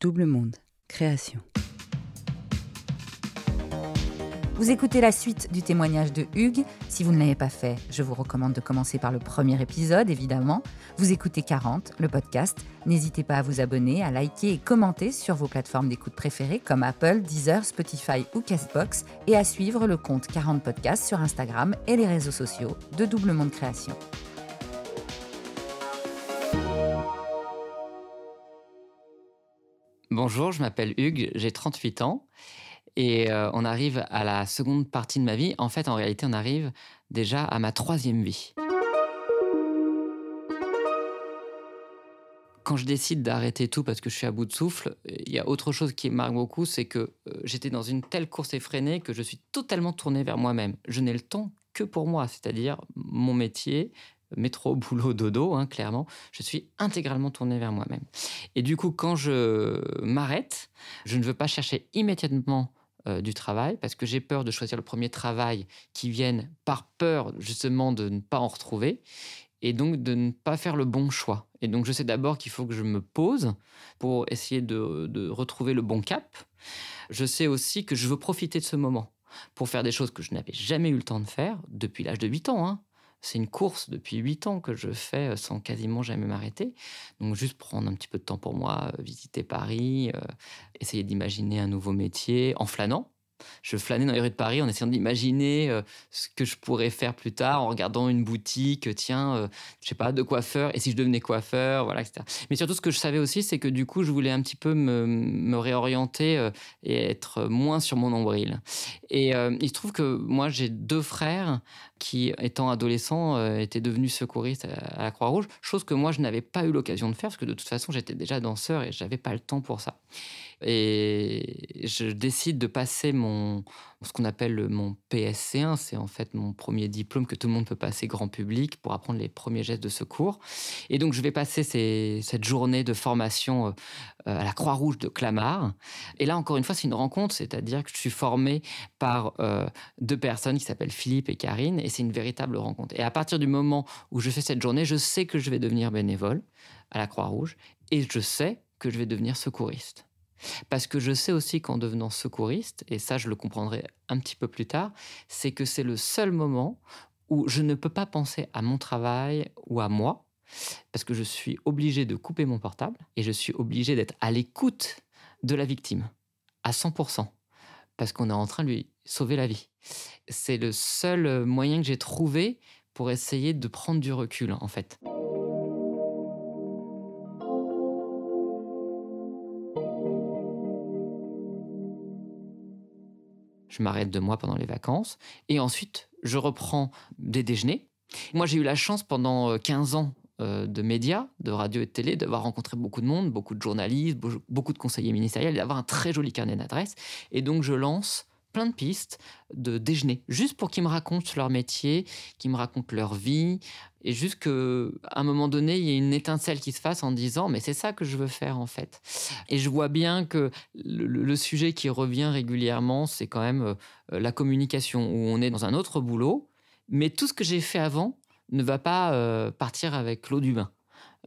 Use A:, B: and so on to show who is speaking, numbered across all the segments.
A: Double Monde, création. Vous écoutez la suite du témoignage de Hugues. Si vous ne l'avez pas fait, je vous recommande de commencer par le premier épisode, évidemment. Vous écoutez 40, le podcast. N'hésitez pas à vous abonner, à liker et commenter sur vos plateformes d'écoute préférées comme Apple, Deezer, Spotify ou Castbox et à suivre le compte 40 podcasts sur Instagram et les réseaux sociaux de Double Monde Création.
B: Bonjour, je m'appelle Hugues, j'ai 38 ans et euh, on arrive à la seconde partie de ma vie. En fait, en réalité, on arrive déjà à ma troisième vie. Quand je décide d'arrêter tout parce que je suis à bout de souffle, il y a autre chose qui marque beaucoup, c'est que euh, j'étais dans une telle course effrénée que je suis totalement tourné vers moi-même. Je n'ai le temps que pour moi, c'est-à-dire mon métier, métro, boulot, dodo, hein, clairement, je suis intégralement tourné vers moi-même. Et du coup, quand je m'arrête, je ne veux pas chercher immédiatement euh, du travail parce que j'ai peur de choisir le premier travail qui vienne par peur justement de ne pas en retrouver et donc de ne pas faire le bon choix. Et donc je sais d'abord qu'il faut que je me pose pour essayer de, retrouver le bon cap. Je sais aussi que je veux profiter de ce moment pour faire des choses que je n'avais jamais eu le temps de faire depuis l'âge de 8 ans. Hein. C'est une course depuis huit ans que je fais euh, sans quasiment jamais m'arrêter. Donc juste prendre un petit peu de temps pour moi, euh, visiter Paris, euh, essayer d'imaginer un nouveau métier en flânant je flânais dans les rues de Paris en essayant d'imaginer euh, ce que je pourrais faire plus tard en regardant une boutique, euh, tiens, euh, je sais pas, de coiffeur, et si je devenais coiffeur, voilà, etc. Mais surtout, ce que je savais aussi, c'est que du coup, je voulais un petit peu me, réorienter et être moins sur mon nombril. Et il se trouve que moi, j'ai deux frères qui, étant adolescents, étaient devenus secouristes à, la Croix-Rouge, chose que moi, je n'avais pas eu l'occasion de faire, parce que de toute façon, j'étais déjà danseur et je n'avais pas le temps pour ça. Et je décide de passer mon, ce qu'on appelle mon PSC1, c'est en fait mon premier diplôme que tout le monde peut passer grand public pour apprendre les premiers gestes de secours. Et donc je vais passer cette journée de formation euh, euh, à la Croix-Rouge de Clamart. Et là encore une fois, c'est une rencontre, c'est-à-dire que je suis formé par euh, deux personnes qui s'appellent Philippe et Karine, et c'est une véritable rencontre. Et à partir du moment où je fais cette journée, je sais que je vais devenir bénévole à la Croix-Rouge, et je sais que je vais devenir secouriste. Parce que je sais aussi qu'en devenant secouriste, et ça je le comprendrai un petit peu plus tard, c'est que c'est le seul moment où je ne peux pas penser à mon travail ou à moi, parce que je suis obligé de couper mon portable et je suis obligé d'être à l'écoute de la victime, à 100%, parce qu'on est en train de lui sauver la vie. C'est le seul moyen que j'ai trouvé pour essayer de prendre du recul, en fait. je m'arrête de moi pendant les vacances. Et ensuite, je reprends des déjeuners. Moi, j'ai eu la chance pendant 15 euh, ans euh, de médias, de radio et de télé, d'avoir rencontré beaucoup de monde, beaucoup de journalistes, beaucoup de conseillers ministériels, d'avoir un très joli carnet d'adresses. Et donc, je lance plein de pistes de déjeuner, juste pour qu'ils me racontent leur métier, qu'ils me racontent leur vie, et juste qu'à un moment donné, il y a une étincelle qui se fasse en disant mais c'est ça que je veux faire en fait. Et je vois bien que le, sujet qui revient régulièrement, c'est quand même euh, la communication où on est dans un autre boulot, mais tout ce que j'ai fait avant ne va pas euh, partir avec l'eau du bain.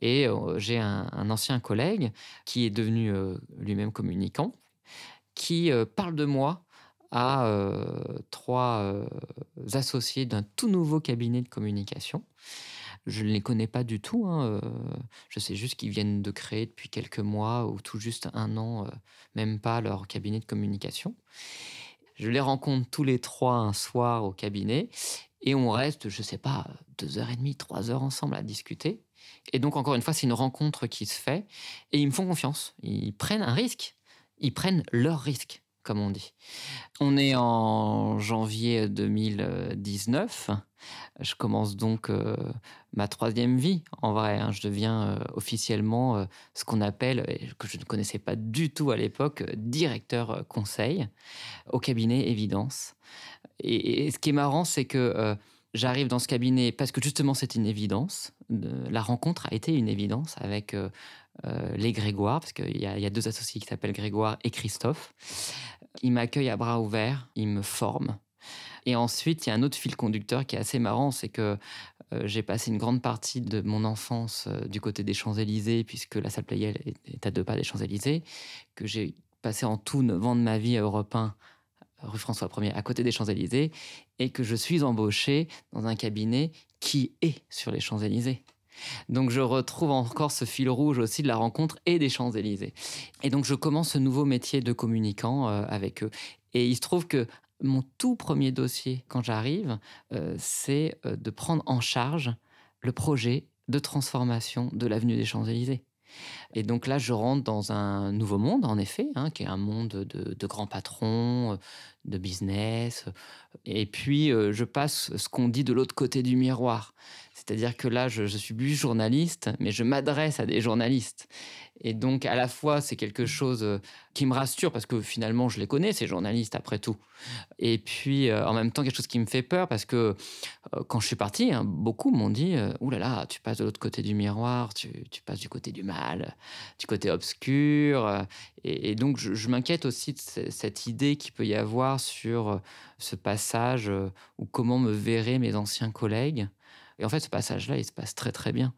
B: Et euh, j'ai un, ancien collègue qui est devenu lui-même communicant, qui parle de moi à euh, trois euh, associés d'un tout nouveau cabinet de communication. Je ne les connais pas du tout. Hein, euh, je sais juste qu'ils viennent de créer depuis quelques mois ou tout juste un an, même pas leur cabinet de communication. Je les rencontre tous les trois un soir au cabinet et on reste, je ne sais pas, deux heures et demie, trois heures ensemble à discuter. Et donc, encore une fois, c'est une rencontre qui se fait et ils me font confiance. Ils prennent un risque. Ils prennent leur risque comme on dit. On est en janvier 2019. Euh, je commence donc euh, ma troisième vie, en vrai. Hein. Je deviens euh, officiellement ce qu'on appelle, que je ne connaissais pas du tout à l'époque, directeur conseil au cabinet Évidence. Et, et ce qui est marrant, c'est que j'arrive dans ce cabinet parce que justement c'est une évidence. La rencontre a été une évidence avec euh, les Grégoire, parce qu'il y, a deux associés qui s'appellent Grégoire et Christophe. Euh, ils m'accueillent à bras ouverts, ils me forment. Et ensuite, il y a un autre fil conducteur qui est assez marrant, c'est que euh, j'ai passé une grande partie de mon enfance du côté des Champs-Élysées, puisque la salle Playel est à deux pas des Champs-Élysées, que j'ai passé en tout neuf ans de ma vie à Europe 1, rue François 1er, à côté des Champs-Élysées, et que je suis embauché dans un cabinet qui est sur les Champs-Élysées. Donc je retrouve encore ce fil rouge aussi de la rencontre et des Champs-Élysées. Et donc je commence ce nouveau métier de communicant euh, avec eux. Et il se trouve que mon tout premier dossier quand j'arrive, euh, c'est euh, de prendre en charge le projet de transformation de l'avenue des Champs-Élysées. Et donc là, je rentre dans un nouveau monde, en effet, hein, qui est un monde de, grands patrons, de business. Et puis, je passe ce qu'on dit de l'autre côté du miroir. C'est-à-dire que là, je, je, suis plus journaliste, mais je m'adresse à des journalistes. Et donc, à la fois, c'est quelque chose euh, qui me rassure parce que finalement, je les connais, ces journalistes, après tout. Et puis, euh, en même temps, quelque chose qui me fait peur parce que euh, quand je suis parti, hein, beaucoup m'ont dit Ouh là là, tu passes de l'autre côté du miroir, tu, passes du côté du mal, du côté obscur. Et, donc, je, je m'inquiète aussi de cette idée qu'il peut y avoir sur ce passage ou comment me verraient mes anciens collègues. Et en fait, ce passage-là, il se passe très très bien.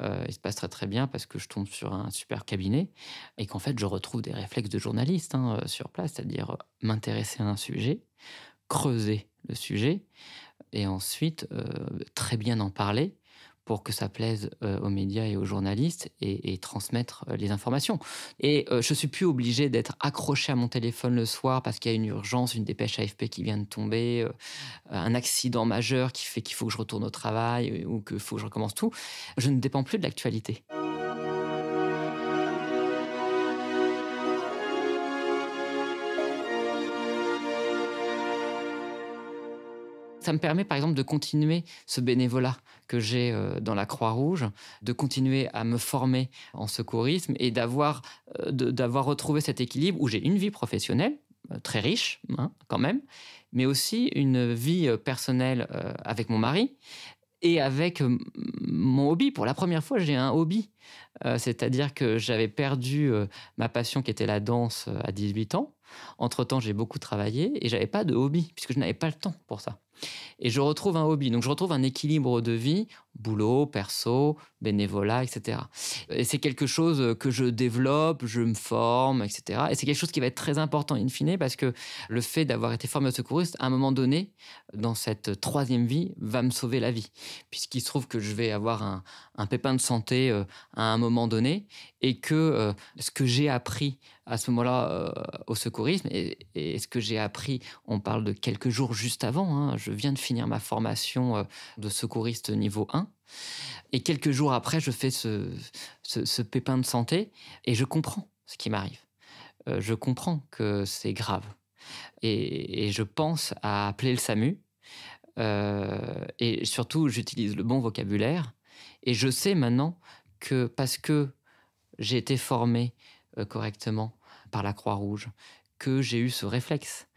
B: Euh, il se passe très très bien parce que je tombe sur un super cabinet et qu'en fait, je retrouve des réflexes de journaliste hein, euh, sur place, c'est-à-dire euh, m'intéresser à un sujet, creuser le sujet et ensuite très bien en parler pour que ça plaise euh, aux médias et aux journalistes et, transmettre euh, les informations. Et euh, je suis plus obligé d'être accroché à mon téléphone le soir parce qu'il y a une urgence, une dépêche AFP qui vient de tomber, un accident majeur qui fait qu'il faut que je retourne au travail ou qu'il faut que je recommence tout. Je ne dépends plus de l'actualité. Ça me permet par exemple de continuer ce bénévolat que j'ai euh, dans la Croix-Rouge, de continuer à me former en secourisme et d'avoir euh, d'avoir retrouvé cet équilibre où j'ai une vie professionnelle euh, très riche hein, quand même, mais aussi une vie personnelle avec mon mari et avec mon hobby. Pour la première fois, j'ai un hobby. C'est-à-dire que j'avais perdu ma passion qui était la danse à 18 ans. Entre-temps, j'ai beaucoup travaillé et j'avais pas de hobby puisque je n'avais pas le temps pour ça. Et je retrouve un hobby, donc je retrouve un équilibre de vie, boulot, perso, bénévolat, etc. Et c'est quelque chose que je développe, je me forme, etc. Et c'est quelque chose qui va être très important in fine parce que le fait d'avoir été formé secouriste, à un moment donné, dans cette troisième vie, va me sauver la vie. Puisqu'il se trouve que je vais avoir un, pépin de santé euh, à un moment donné et que euh, ce que j'ai appris à ce moment-là euh, au secourisme. Et, ce que j'ai appris, on parle de quelques jours juste avant, hein, je viens de finir ma formation euh, de secouriste niveau 1. Et quelques jours après, je fais ce, ce, pépin de santé et je comprends ce qui m'arrive. Euh, je comprends que c'est grave. Et, je pense à appeler le SAMU. et surtout, j'utilise le bon vocabulaire. Et je sais maintenant que parce que j'ai été formé euh, correctement par la Croix-Rouge, que j'ai eu ce réflexe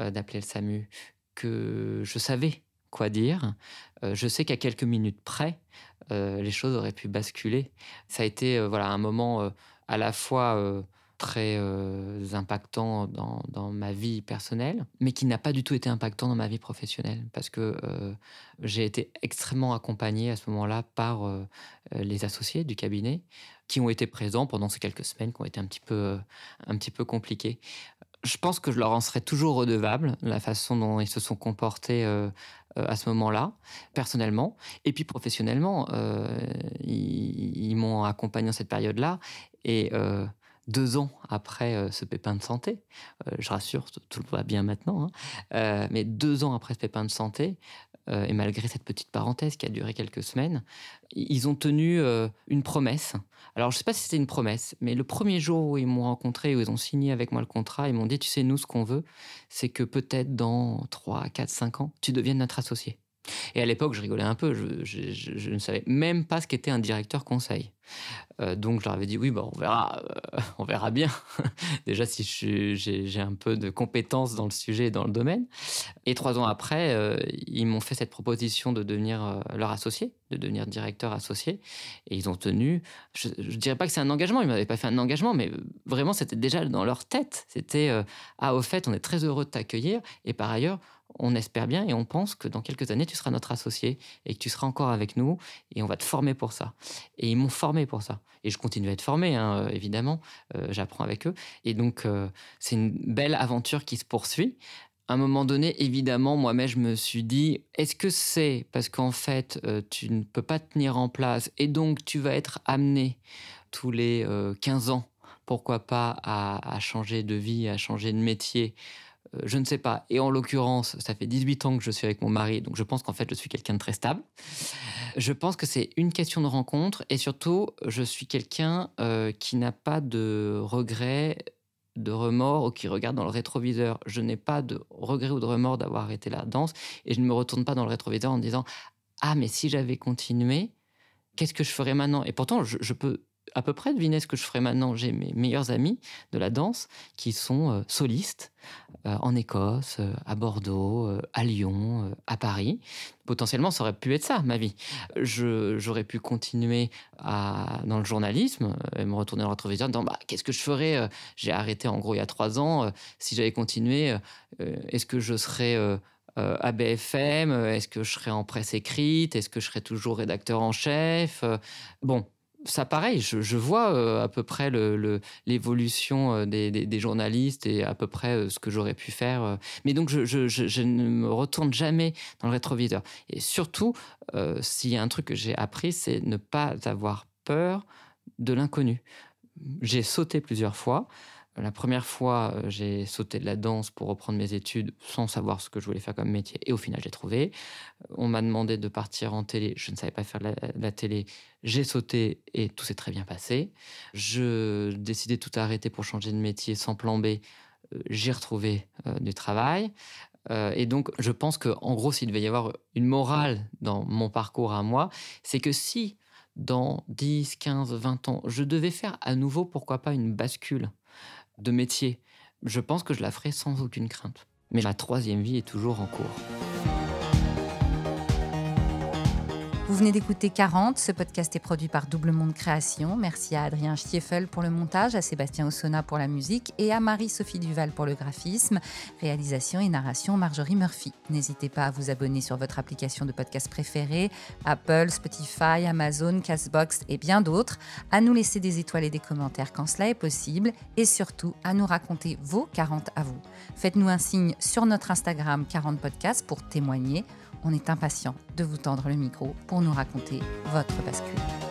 B: euh, d'appeler le SAMU, que je savais quoi dire. Euh, je sais qu'à quelques minutes près, les choses auraient pu basculer. Ça a été voilà un moment à la fois très euh, impactant dans, dans, ma vie personnelle, mais qui n'a pas du tout été impactant dans ma vie professionnelle, parce que euh, j'ai été extrêmement accompagné à ce moment-là par euh, les associés du cabinet, qui ont été présents pendant ces quelques semaines, qui ont été un petit peu, un petit peu compliquées. Je pense que je leur en serais toujours redevable, la façon dont ils se sont comportés à ce moment-là, personnellement, et puis professionnellement, ils, m'ont accompagné en cette période-là, et deux ans après euh, ce pépin de santé, euh, je rassure, tout, va bien maintenant, hein. euh, mais deux ans après ce pépin de santé, et malgré cette petite parenthèse qui a duré quelques semaines, ils ont tenu une promesse. Alors je ne sais pas si c'était une promesse, mais le premier jour où ils m'ont rencontré, où ils ont signé avec moi le contrat, ils m'ont dit, tu sais, nous, ce qu'on veut, c'est que peut-être dans 3, 4, 5 ans, tu deviennes notre associé. Et à l'époque, je rigolais un peu, je, ne savais même pas ce qu'était un directeur conseil. Euh, donc je leur avais dit, oui, bon, bah, on verra, euh, on verra bien, déjà si j'ai un peu de compétences dans le sujet et dans le domaine. Et trois ans après, euh, ils m'ont fait cette proposition de devenir leur associé, de devenir directeur associé. Et ils ont tenu, je ne dirais pas que c'est un engagement, ils ne m'avaient pas fait un engagement, mais vraiment, c'était déjà dans leur tête. C'était, ah, au fait, on est très heureux de t'accueillir. Et par ailleurs, on espère bien et on pense que dans quelques années, tu seras notre associé et que tu seras encore avec nous et on va te former pour ça. Et ils m'ont formé pour ça. Et je continue à être formé, hein, euh, évidemment. Euh, j'apprends avec eux. Et donc, euh, c'est une belle aventure qui se poursuit. À un moment donné, évidemment, moi-même, je me suis dit, est-ce que c'est parce qu'en fait, tu ne peux pas tenir en place et donc tu vas être amené tous les 15 ans pourquoi pas à, changer de vie, à changer de métier euh, je ne sais pas. Et en l'occurrence, ça fait 18 ans que je suis avec mon mari, donc je pense qu'en fait, je suis quelqu'un de très stable. Je pense que c'est une question de rencontre et surtout, je suis quelqu'un euh, qui n'a pas de regrets, de remords ou qui regarde dans le rétroviseur. Je n'ai pas de regrets ou de remords d'avoir arrêté la danse et je ne me retourne pas dans le rétroviseur en disant Ah, mais si j'avais continué, qu'est-ce que je ferais maintenant Et pourtant, je peux à peu près deviner ce que je ferais maintenant. J'ai mes meilleurs amis de la danse qui sont euh, solistes euh, en Écosse, euh, à Bordeaux, à Lyon, à Paris. Potentiellement, ça aurait pu être ça, ma vie. J'aurais pu continuer à, dans le journalisme et me retourner dans le rétroviseur en bah, Qu'est-ce que je ferais J'ai arrêté en gros il y a trois ans. si j'avais continué, est-ce que je serais. à BFM Est-ce que je serais en presse écrite Est-ce que je serais toujours rédacteur en chef Bon, ça, pareil, je, vois euh, à peu près l'évolution euh, des, journalistes et à peu près euh, ce que j'aurais pu faire. Mais donc, je, ne me retourne jamais dans le rétroviseur. Et surtout, s'il y a un truc que j'ai appris, c'est ne pas avoir peur de l'inconnu. J'ai sauté plusieurs fois. La première fois, euh, j'ai sauté de la danse pour reprendre mes études sans savoir ce que je voulais faire comme métier et au final, j'ai trouvé. Euh, on m'a demandé de partir en télé, je ne savais pas faire la, la télé, j'ai sauté et tout s'est très bien passé. Je décidais tout arrêter pour changer de métier sans plan B, euh, j'ai retrouvé du travail. et donc, je pense qu'en gros, s'il devait y avoir une morale dans mon parcours à moi, c'est que si dans 10, 15, 20 ans, je devais faire à nouveau, pourquoi pas, une bascule de métier. Je pense que je la ferai sans aucune crainte. Mais la troisième vie est toujours en cours.
A: Vous venez d'écouter 40. Ce podcast est produit par Double Monde Création. Merci à Adrien Schieffel pour le montage, à Sébastien Ossona pour la musique et à Marie-Sophie Duval pour le graphisme. Réalisation et narration Marjorie Murphy. N'hésitez pas à vous abonner sur votre application de podcast préférée, Apple, Spotify, Amazon, Castbox et bien d'autres, à nous laisser des étoiles et des commentaires quand cela est possible et surtout à nous raconter vos 40 à vous. Faites-nous un signe sur notre Instagram 40 Podcast pour témoigner on est impatient de vous tendre le micro pour nous raconter votre bascule.